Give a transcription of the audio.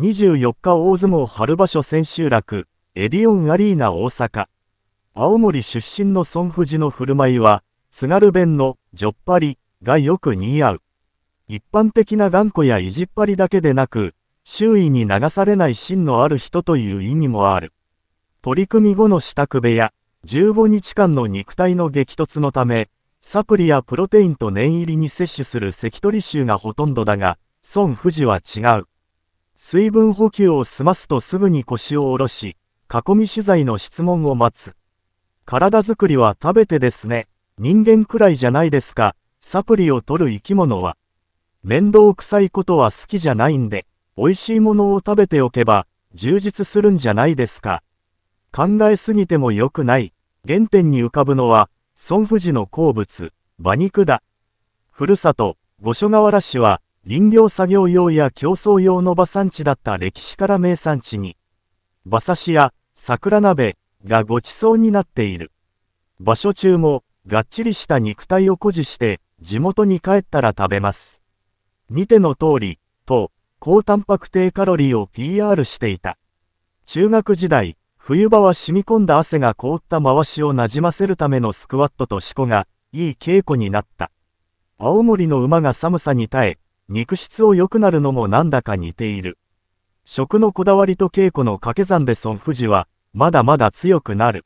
24日大相撲春場所千秋楽、エディオンアリーナ大阪。青森出身の孫富士の振る舞いは、津軽弁のジョッパリがよく似合う。一般的な頑固やいじっぱりだけでなく、周囲に流されない芯のある人という意味もある。取り組み後の支度部屋、15日間の肉体の激突のため、サプリやプロテインと念入りに摂取する関取臭がほとんどだが、孫富士は違う。水分補給を済ますとすぐに腰を下ろし、囲み取材の質問を待つ。体づくりは食べてですね。人間くらいじゃないですか。サプリを取る生き物は。面倒くさいことは好きじゃないんで、美味しいものを食べておけば、充実するんじゃないですか。考えすぎても良くない。原点に浮かぶのは、孫富士の好物、馬肉だ。ふるさと、五所川原市は、林業作業用や競争用の馬産地だった歴史から名産地に、馬刺しや桜鍋がご馳走になっている。場所中も、がっちりした肉体を誇示して、地元に帰ったら食べます。見ての通り、と、高タンパク低カロリーを PR していた。中学時代、冬場は染み込んだ汗が凍った回しをなじませるためのスクワットとしこが、いい稽古になった。青森の馬が寒さに耐え、肉質を良くなるのもなんだか似ている。食のこだわりと稽古の掛け算で孫富士は、まだまだ強くなる。